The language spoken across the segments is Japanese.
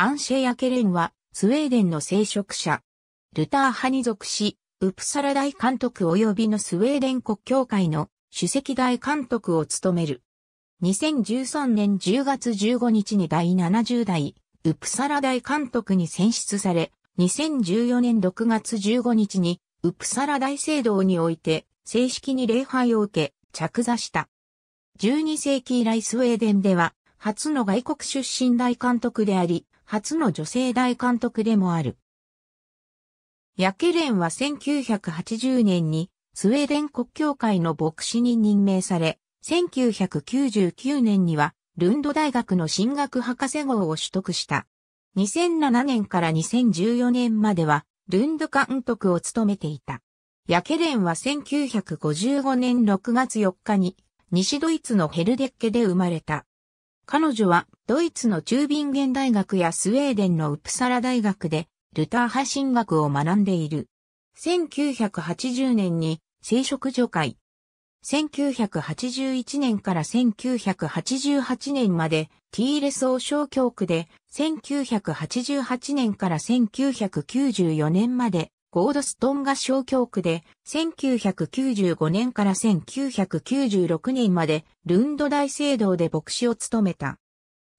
アンシェ・ヤケレンは、スウェーデンの聖職者。ルター派に属し、ウプサラ大監督及びのスウェーデン国教会の主席大監督を務める。2013年10月15日に第70代、ウプサラ大監督に選出され、2014年6月15日に、ウプサラ大聖堂において、正式に礼拝を受け、着座した。12世紀以来スウェーデンでは、初の外国出身大監督であり、初の女性大監督でもある。ヤケレンは1980年にスウェーデン国教会の牧師に任命され、1999年にはルンド大学の進学博士号を取得した。2007年から2014年まではルンド監督を務めていた。ヤケレンは1955年6月4日に西ドイツのヘルデッケで生まれた。彼女はドイツのチュービンゲン大学やスウェーデンのウプサラ大学でルター派神学を学んでいる。1980年に聖職女会。1981年から1988年までティーレ総小教区で1988年から1994年までゴードストンが小教区で、1995年から1996年まで、ルンド大聖堂で牧師を務めた。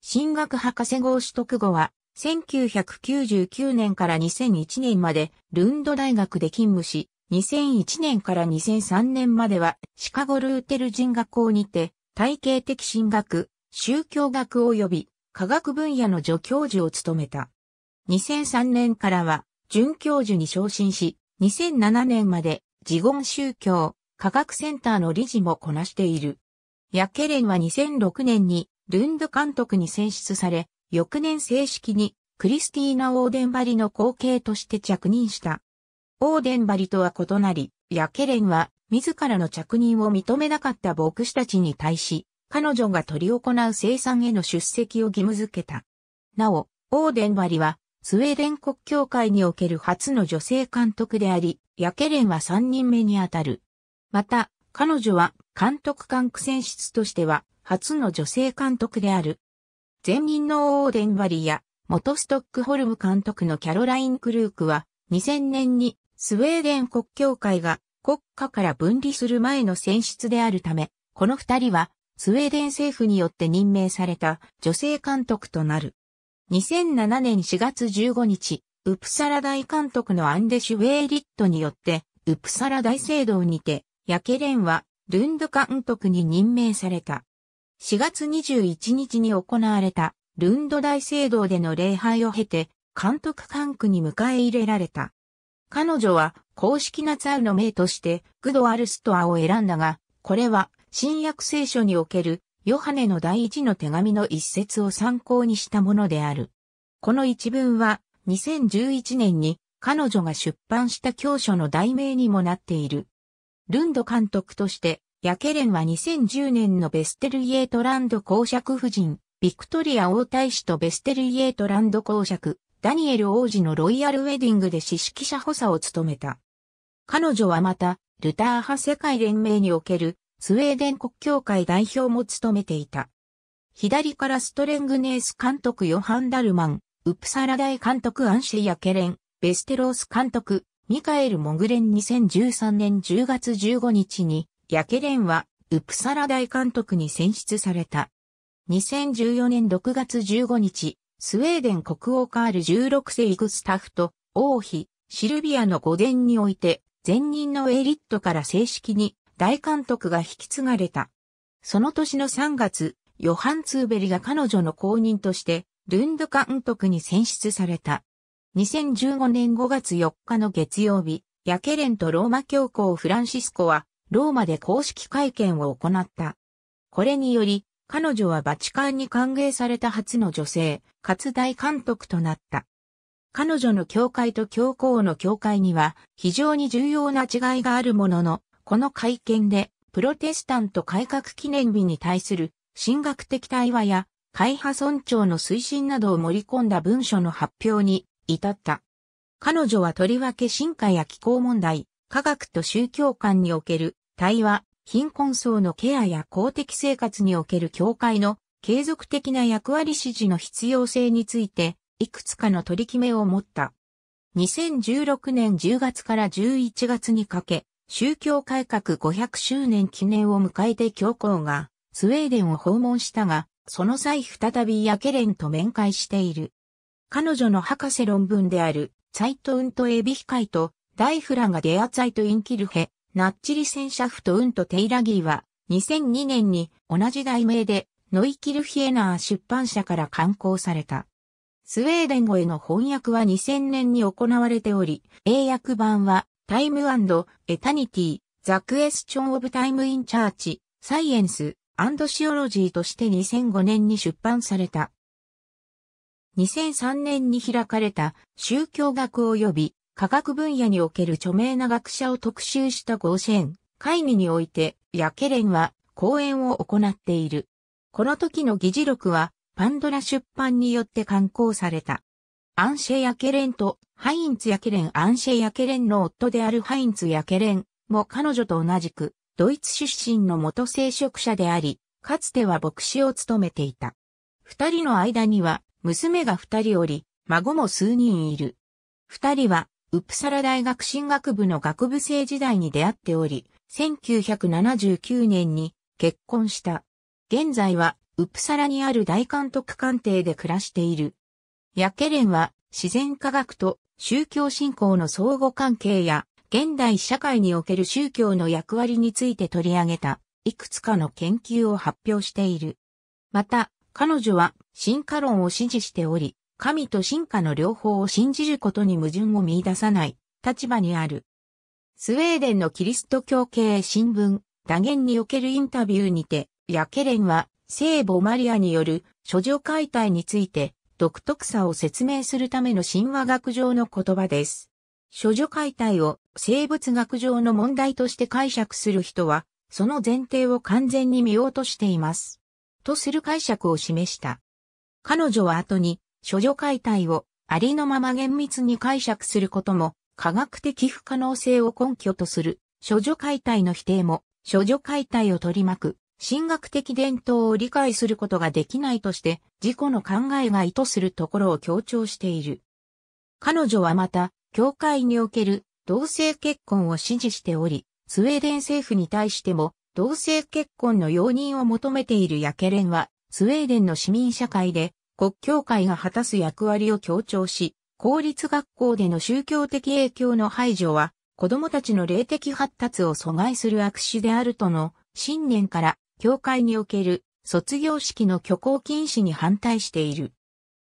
進学博士号取得後は、1999年から2001年まで、ルンド大学で勤務し、2001年から2003年までは、シカゴルーテル人学校にて、体系的進学、宗教学及び、科学分野の助教授を務めた。2003年からは、准教授に昇進し、2007年まで自言宗教科学センターの理事もこなしている。ヤケレンは2006年にルンド監督に選出され、翌年正式にクリスティーナ・オーデンバリの後継として着任した。オーデンバリとは異なり、ヤケレンは自らの着任を認めなかった牧師たちに対し、彼女が取り行う生産への出席を義務付けた。なお、オーデンバリはスウェーデン国教会における初の女性監督であり、ヤケレンは3人目にあたる。また、彼女は監督官区選出としては初の女性監督である。前任のオーデンバリや元ストックホルム監督のキャロライン・クルークは2000年にスウェーデン国教会が国家から分離する前の選出であるため、この二人はスウェーデン政府によって任命された女性監督となる。2007年4月15日、ウプサラ大監督のアンデシュ・ウェイリットによって、ウプサラ大聖堂にて、ヤケレンは、ルンド監督に任命された。4月21日に行われた、ルンド大聖堂での礼拝を経て、監督管区に迎え入れられた。彼女は、公式なツアーの名として、グドアルストアを選んだが、これは、新約聖書におけるヨハネの第一の手紙の一節を参考にしたものである。この一文は、2011年に彼女が出版した教書の題名にもなっている。ルンド監督として、ヤケレンは2010年のベステルイエートランド公爵夫人、ビクトリア王太子とベステルイエートランド公爵、ダニエル王子のロイヤルウェディングで指揮者補佐を務めた。彼女はまた、ルター派世界連盟におけるスウェーデン国教会代表も務めていた。左からストレングネース監督ヨハン・ダルマン、ウプサラ大監督アンシェヤ・ケレン、ベステロース監督、ミカエル・モグレン2013年10月15日に、ヤケレンは、ウプサラ大監督に選出された。2014年6月15日、スウェーデン国王カール16世イグスタフと王妃シルビアの御殿において前任のエリットから正式に大監督が引き継がれた。その年の3月、ヨハン・ツーベリが彼女の後任として、ルンド監督に選出された。2015年5月4日の月曜日、ヤケレンとローマ教皇フランシスコは、ローマで公式会見を行った。これにより、彼女はバチカンに歓迎された初の女性、かつ大監督となった。彼女の教会と教皇の教会には非常に重要な違いがあるものの、この会見で、プロテスタント改革記念日に対する、神学的対話や、会派尊重の推進などを盛り込んだ文書の発表に至った。彼女はとりわけ進化や気候問題、科学と宗教間における対話、貧困層のケアや公的生活における教会の継続的な役割指示の必要性について、いくつかの取り決めを持った。2016年10月から11月にかけ、宗教改革500周年記念を迎えて教皇がスウェーデンを訪問したが、その際再びヤケレンと面会している。彼女の博士論文である、サイトウントエビヒカイと、ダイフラがデアツァイトインキルヘ、ナッチリセンシャフトウントテイラギーは、2002年に同じ題名で、ノイキルヒエナー出版社から刊行された。スウェーデン語への翻訳は2000年に行われており、英訳版はタイムエタニティ、ザ・クエスチョン・オブ・タイム・イン・チャーチ、サイエンス、アンド・シオロジーとして2005年に出版された。2003年に開かれた宗教学及び科学分野における著名な学者を特集した合支援会議において、ヤケレンは講演を行っている。この時の議事録はパンドラ出版によって刊行された。アンシェ・ヤケレンとハインツ・ヤケレンアンシェ・ヤケレンの夫であるハインツ・ヤケレンも彼女と同じくドイツ出身の元聖職者であり、かつては牧師を務めていた。二人の間には娘が二人おり、孫も数人いる。二人はウプサラ大学進学部の学部生時代に出会っており、1979年に結婚した。現在はウプサラにある大監督官邸で暮らしている。ヤケレンは自然科学と宗教信仰の相互関係や現代社会における宗教の役割について取り上げたいくつかの研究を発表している。また彼女は進化論を支持しており、神と進化の両方を信じることに矛盾を見出さない立場にある。スウェーデンのキリスト教系新聞、打言におけるインタビューにて、ヤケレンは聖母マリアによる諸女解体について独特さを説明するための神話学上の言葉です。処女解体を生物学上の問題として解釈する人は、その前提を完全に見ようとしています。とする解釈を示した。彼女は後に、処女解体をありのまま厳密に解釈することも、科学的不可能性を根拠とする、処女解体の否定も、処女解体を取り巻く、神学的伝統を理解することができないとして、自己の考えが意図するところを強調している。彼女はまた、教会における同性結婚を支持しており、スウェーデン政府に対しても、同性結婚の容認を求めているヤケレンは、スウェーデンの市民社会で、国教会が果たす役割を強調し、公立学校での宗教的影響の排除は、子供たちの霊的発達を阻害する悪手であるとの信念から教会における卒業式の挙行禁止に反対している。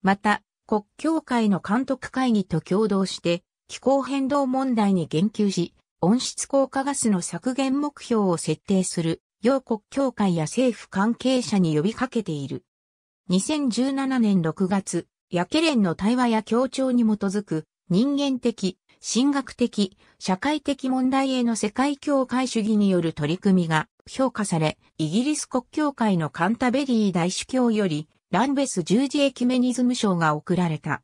また、国教会の監督会議と共同して、気候変動問題に言及し、温室効果ガスの削減目標を設定する、両国協会や政府関係者に呼びかけている。2017年6月、ヤケレンの対話や協調に基づく人間的神学的、社会的問題への世界教会主義による取り組みが評価され、イギリス国教会のカンタベリー大主教より、ランベス十字エキメニズム賞が贈られた。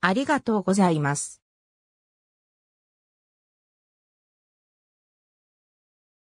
ありがとうございます。